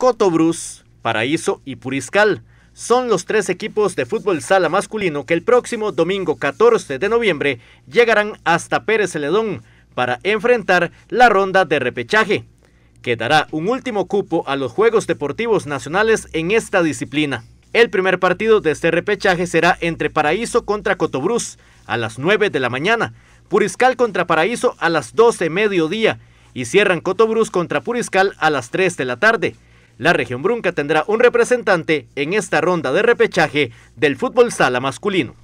Cotobruz, Paraíso y Puriscal. Son los tres equipos de fútbol sala masculino que el próximo domingo 14 de noviembre llegarán hasta Pérez Celedón para enfrentar la ronda de repechaje, que dará un último cupo a los Juegos Deportivos Nacionales en esta disciplina. El primer partido de este repechaje será entre Paraíso contra Cotobruz a las 9 de la mañana, Puriscal contra Paraíso a las 12 mediodía y cierran Cotobruz contra Puriscal a las 3 de la tarde. La región Brunca tendrá un representante en esta ronda de repechaje del fútbol sala masculino.